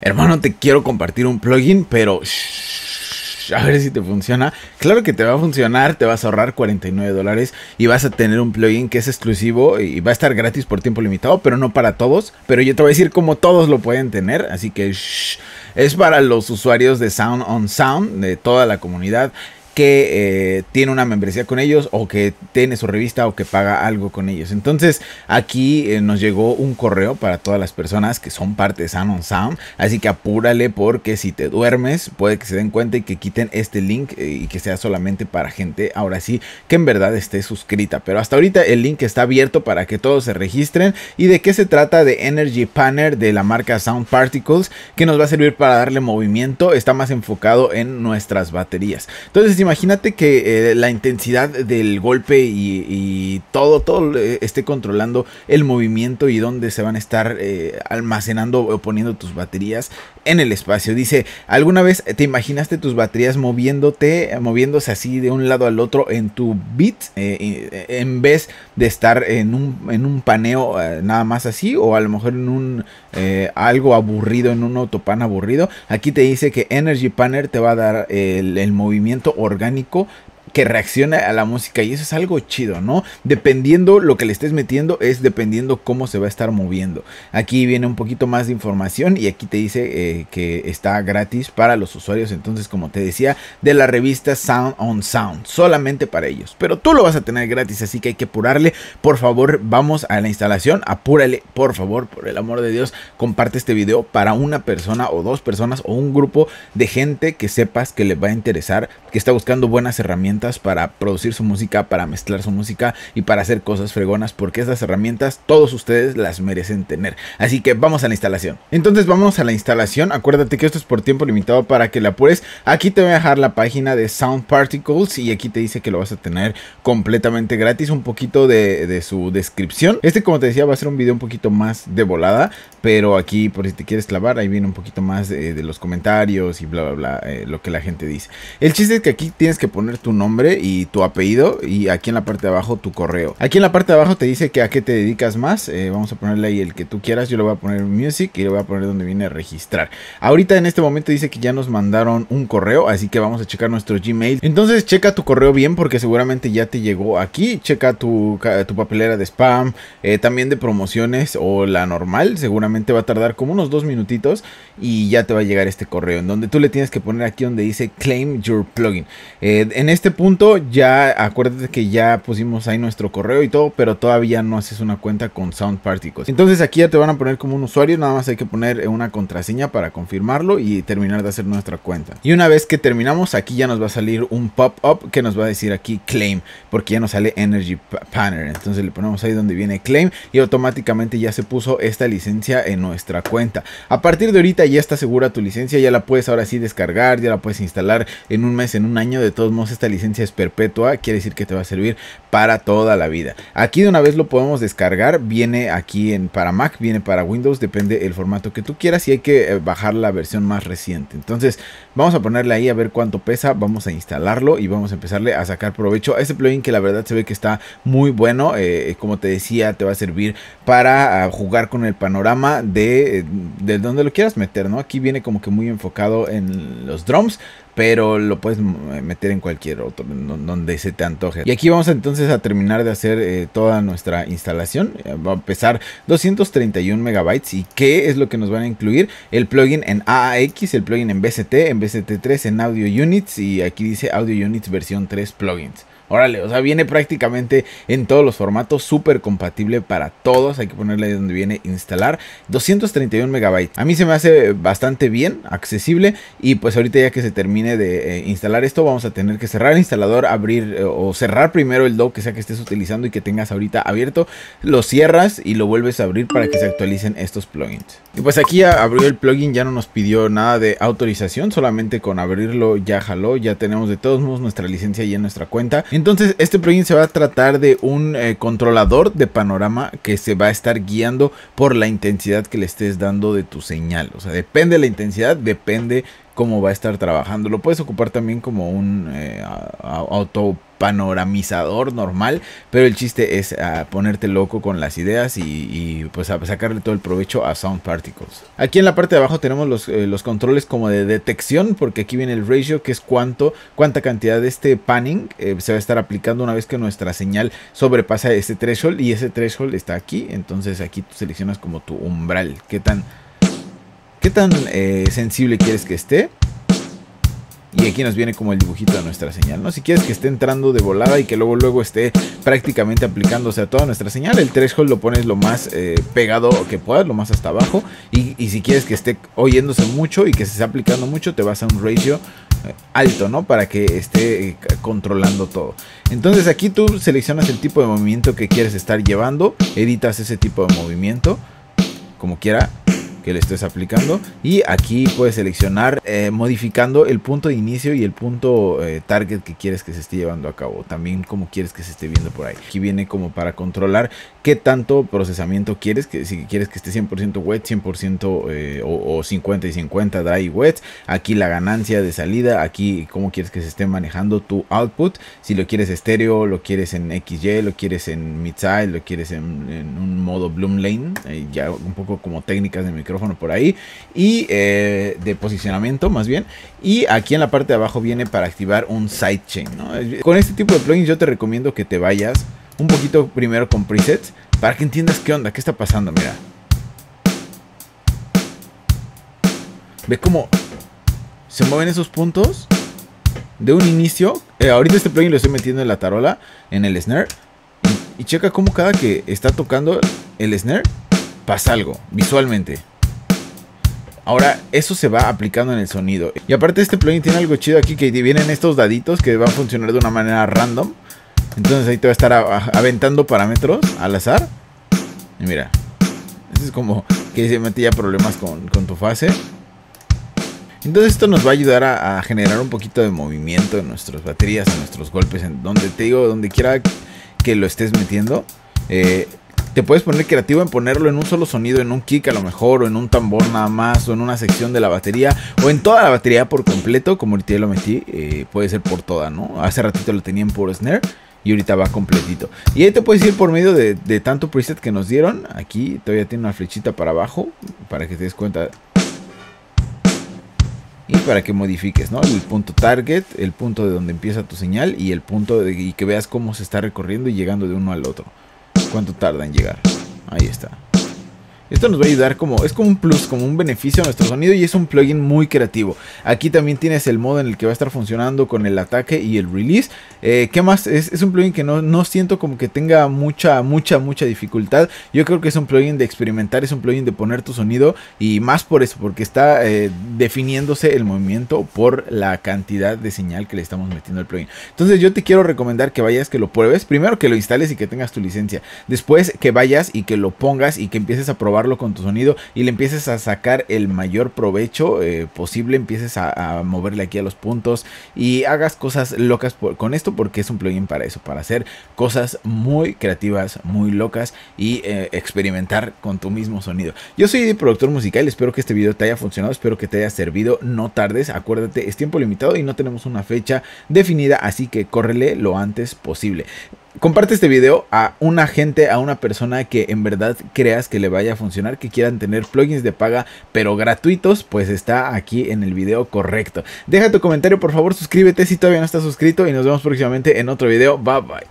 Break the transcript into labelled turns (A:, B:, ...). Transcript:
A: Hermano, te quiero compartir un plugin, pero a ver si te funciona. Claro que te va a funcionar, te vas a ahorrar 49 dólares y vas a tener un plugin que es exclusivo y va a estar gratis por tiempo limitado, pero no para todos. Pero yo te voy a decir cómo todos lo pueden tener, así que es para los usuarios de Sound on Sound, de toda la comunidad que eh, tiene una membresía con ellos o que tiene su revista o que paga algo con ellos. Entonces aquí eh, nos llegó un correo para todas las personas que son parte de Sound on Sound. Así que apúrale porque si te duermes puede que se den cuenta y que quiten este link eh, y que sea solamente para gente ahora sí que en verdad esté suscrita. Pero hasta ahorita el link está abierto para que todos se registren. ¿Y de qué se trata? De Energy Panner de la marca Sound Particles que nos va a servir para darle movimiento. Está más enfocado en nuestras baterías. Entonces si imagínate que eh, la intensidad del golpe y, todo, todo eh, esté controlando el movimiento y dónde se van a estar eh, almacenando o poniendo tus baterías en el espacio. Dice, ¿alguna vez te imaginaste tus baterías moviéndote, moviéndose así de un lado al otro en tu beat, eh, eh, en vez de estar en un, en un paneo eh, nada más así, o a lo mejor en un algo aburrido, en un autopan aburrido? Aquí te dice que Energy Panner te va a dar el, el movimiento orgánico que reacciona a la música y eso es algo chido, ¿no? Dependiendo lo que le estés metiendo es dependiendo cómo se va a estar moviendo. Aquí viene un poquito más de información y aquí te dice eh, que está gratis para los usuarios, entonces como te decía, de la revista Sound on Sound, solamente para ellos. Pero tú lo vas a tener gratis, así que hay que apurarle. Por favor, vamos a la instalación, apúrale, por favor, por el amor de Dios, comparte este video para una persona o dos personas o un grupo de gente que sepas que le va a interesar, que está buscando buenas herramientas para producir su música, para mezclar su música y para hacer cosas fregonas, porque estas herramientas todos ustedes las merecen tener. Así que vamos a la instalación. Entonces vamos a la instalación. Acuérdate que esto es por tiempo limitado para que la apures. Aquí te voy a dejar la página de Sound Particles y aquí te dice que lo vas a tener completamente gratis. Un poquito de, su descripción. Este, como te decía, va a ser un video un poquito más de volada, pero aquí por si te quieres clavar, ahí viene un poquito más eh, de, los comentarios y bla, bla, bla, eh, lo que la gente dice. El chiste es que aquí tienes que poner tu nombre y tu apellido y aquí en la parte de abajo tu correo. Aquí en la parte de abajo te dice que a qué te dedicas más. Eh, vamos a ponerle ahí el que tú quieras. Yo le voy a poner music y le voy a poner donde viene registrar. Ahorita en este momento dice que ya nos mandaron un correo, así que vamos a checar nuestro Gmail. Entonces checa tu correo bien porque seguramente ya te llegó aquí. Checa tu, tu papelera de spam, eh, también de promociones o la normal. Seguramente va a tardar como unos dos minutitos y ya te va a llegar este correo en donde tú le tienes que poner aquí donde dice claim your plugin. Eh, en este punto, ya acuérdate que ya pusimos ahí nuestro correo y todo, pero todavía no haces una cuenta con Sound Particles. Entonces aquí ya te van a poner como un usuario, nada más hay que poner una contraseña para confirmarlo y terminar de hacer nuestra cuenta. Y una vez que terminamos, aquí ya nos va a salir un pop-up que nos va a decir aquí claim, porque ya nos sale Energy Panner. Entonces le ponemos ahí donde viene claim y automáticamente ya se puso esta licencia en nuestra cuenta. A partir de ahorita ya está segura tu licencia, ya la puedes ahora sí descargar, ya la puedes instalar en un mes, en un año, de todos modos esta licencia es perpetua, quiere decir que te va a servir para toda la vida. Aquí de una vez lo podemos descargar, viene aquí en, para Mac, viene para Windows, depende el formato que tú quieras y hay que eh, bajar la versión más reciente. Entonces vamos a ponerle ahí a ver cuánto pesa, vamos a instalarlo y vamos a empezarle a sacar provecho a ese plugin que la verdad se ve que está muy bueno, eh, como te decía te va a servir para ah, jugar con el panorama de, eh, donde lo quieras meter, ¿no? Aquí viene como que muy enfocado en los drums, pero lo puedes eh, meter en cualquier otro, donde se te antoje. Y aquí vamos entonces a terminar de hacer eh, toda nuestra instalación. Eh, va a pesar 231 megabytes. ¿Y qué es lo que nos van a incluir? El plugin en AAX, el plugin en BCT, en BCT3, en Audio Units. Y aquí dice Audio Units versión 3 plugins. Órale, o sea, viene prácticamente en todos los formatos, súper compatible para todos. Hay que ponerle ahí donde viene instalar. 231 megabytes. A mí se me hace bastante bien, accesible. Y pues ahorita ya que se termine de eh, instalar esto, vamos a tener que cerrar el instalador, abrir eh, o cerrar primero el dock que sea que estés utilizando y que tengas ahorita abierto. Lo cierras y lo vuelves a abrir para que se actualicen estos plugins. Y pues aquí ya abrió el plugin, ya no nos pidió nada de autorización, solamente con abrirlo ya jaló. Ya tenemos de todos modos nuestra licencia y en nuestra cuenta. Entonces, este plugin se va a tratar de un eh, controlador de panorama que se va a estar guiando por la intensidad que le estés dando de tu señal. O sea, depende de la intensidad, depende cómo va a estar trabajando. Lo puedes ocupar también como un eh, auto panoramizador normal, pero el chiste es ah, ponerte loco con las ideas y, pues a sacarle todo el provecho a Sound Particles. Aquí en la parte de abajo tenemos los, eh, controles como de detección, porque aquí viene el ratio, que es cuánto, cuánta cantidad de este panning eh, se va a estar aplicando una vez que nuestra señal sobrepasa ese threshold y ese threshold está aquí, entonces aquí tú seleccionas como tu umbral, qué tan, qué tan eh, sensible quieres que esté. Y aquí nos viene como el dibujito de nuestra señal, ¿no? Si quieres que esté entrando de volada y que luego luego esté prácticamente aplicándose a toda nuestra señal, el threshold lo pones lo más eh, pegado que puedas, lo más hasta abajo. Y, y, si quieres que esté oyéndose mucho y que se esté aplicando mucho, te vas a un ratio eh, alto, ¿no? Para que esté eh, controlando todo. Entonces aquí tú seleccionas el tipo de movimiento que quieres estar llevando, editas ese tipo de movimiento, como quiera, le estés aplicando y aquí puedes seleccionar eh, modificando el punto de inicio y el punto eh, target que quieres que se esté llevando a cabo también como quieres que se esté viendo por ahí aquí viene como para controlar qué tanto procesamiento quieres que si quieres que esté 100% wet 100% eh, o, 50 y 50 dry wet aquí la ganancia de salida aquí cómo quieres que se esté manejando tu output si lo quieres estéreo lo quieres en XY lo quieres en mid-size, lo quieres en, en un modo bloom lane ya un poco como técnicas de micrófono por ahí. Y eh, de posicionamiento más bien. Y aquí en la parte de abajo viene para activar un sidechain. Con este tipo de plugins yo te recomiendo que te vayas un poquito primero con presets. Para que entiendas qué onda, qué está pasando. Mira. Ve cómo se mueven esos puntos de un inicio. Eh, ahorita este plugin lo estoy metiendo en la tarola, en el snare. Y, checa cómo cada que está tocando el snare pasa algo visualmente. Ahora, eso se va aplicando en el sonido. Y aparte este plugin tiene algo chido aquí que vienen estos daditos que van a funcionar de una manera random. Entonces ahí te va a estar aventando parámetros al azar. Y mira, eso es como que se metía problemas con, tu fase. Entonces esto nos va a ayudar a, generar un poquito de movimiento en nuestras baterías, en nuestros golpes, en donde te digo, donde quiera que lo estés metiendo. Eh, te puedes poner creativo en ponerlo en un solo sonido, en un kick a lo mejor, o en un tambor nada más, o en una sección de la batería, o en toda la batería por completo, como ahorita ya lo metí, eh, puede ser por toda, ¿no? Hace ratito lo tenía en puro snare y ahorita va completito. Y ahí te puedes ir por medio de, tanto preset que nos dieron. Aquí todavía tiene una flechita para abajo, para que te des cuenta y para que modifiques, ¿no? El punto target, el punto de donde empieza tu señal y el punto de y que veas cómo se está recorriendo y llegando de uno al otro. ¿Cuánto tarda en llegar? Ahí está. Esto nos va a ayudar como, es como un plus, como un beneficio a nuestro sonido y es un plugin muy creativo. Aquí también tienes el modo en el que va a estar funcionando con el ataque y el release. Eh, ¿Qué más? Es, un plugin que no, siento como que tenga mucha, mucha, mucha dificultad. Yo creo que es un plugin de experimentar, es un plugin de poner tu sonido y más por eso, porque está eh, definiéndose el movimiento por la cantidad de señal que le estamos metiendo al plugin. Entonces yo te quiero recomendar que vayas, que lo pruebes. Primero que lo instales y que tengas tu licencia. Después que vayas y que lo pongas y que empieces a probar con tu sonido y le empieces a sacar el mayor provecho eh, posible, empieces a, moverle aquí a los puntos y hagas cosas locas con esto porque es un plugin para eso, para hacer cosas muy creativas, muy locas y eh, experimentar con tu mismo sonido. Yo soy productor musical, espero que este video te haya funcionado, espero que te haya servido, no tardes, acuérdate, es tiempo limitado y no tenemos una fecha definida, así que córrele lo antes posible. Comparte este video a una gente, a una persona que en verdad creas que le vaya a funcionar, que quieran tener plugins de paga pero gratuitos, pues está aquí en el video correcto. Deja tu comentario, por favor, suscríbete si todavía no estás suscrito y nos vemos próximamente en otro video. Bye bye.